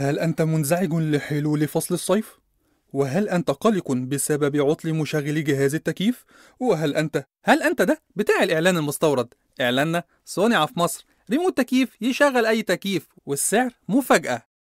هل أنت منزعج لحلول فصل الصيف؟ وهل أنت قلق بسبب عطل مشغل جهاز التكييف؟ وهل أنت هل أنت ده بتاع الإعلان المستورد؟ إعلاننا صنع في مصر ريموت تكييف يشغل أي تكييف والسعر مفاجأة